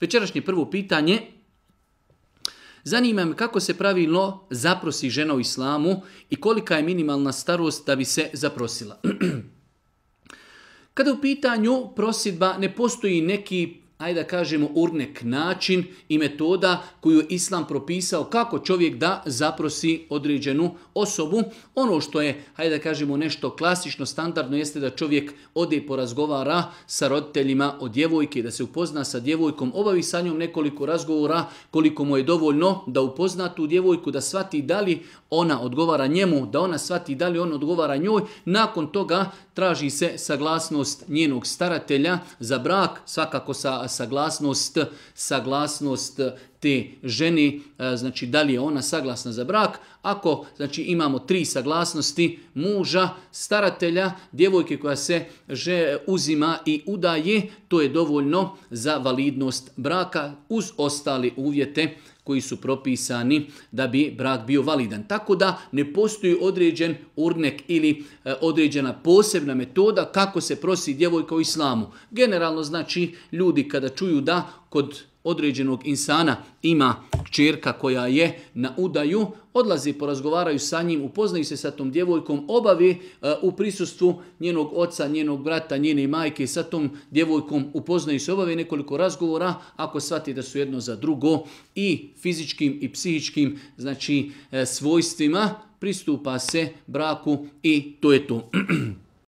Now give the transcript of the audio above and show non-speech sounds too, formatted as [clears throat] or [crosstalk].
Večerašnje prvo pitanje, zanima me kako se pravilno zaprosi žena u islamu i kolika je minimalna starost da bi se zaprosila. [clears throat] Kada u pitanju prosidba ne postoji neki ajde da kažemo, urnek način i metoda koju je Islam propisao kako čovjek da zaprosi određenu osobu. Ono što je, ajde da kažemo, nešto klasično, standardno jeste da čovjek ode i porazgovara sa roditeljima o djevojke, da se upozna sa djevojkom, obavi sa njom nekoliko razgovora, koliko mu je dovoljno da upozna tu djevojku, da svati da li ona odgovara njemu, da ona svati da li on odgovara njoj. Nakon toga traži se saglasnost njenog staratelja za brak, svakako sa saglasnost, saglasnost te ženi, e, znači da li je ona saglasna za brak. Ako znači imamo tri saglasnosti muža, staratelja, djevojke koja se že uzima i udaje, to je dovoljno za validnost braka uz ostali uvjete koji su propisani da bi brak bio validan. Tako da ne postoji određen urnek ili e, određena posebna metoda kako se prosi djevojka u islamu. Generalno znači ljudi kada čuju da kod određenog insana ima čirka koja je na udaju, odlazi, porazgovaraju sa njim, upoznaju se sa tom djevojkom, obavi e, u prisustvu njenog oca, njenog brata, njene majke, sa tom djevojkom upoznaju se, obavi nekoliko razgovora, ako shvati da su jedno za drugo i fizičkim i psihičkim znači, e, svojstvima, pristupa se braku i to je to. [clears throat]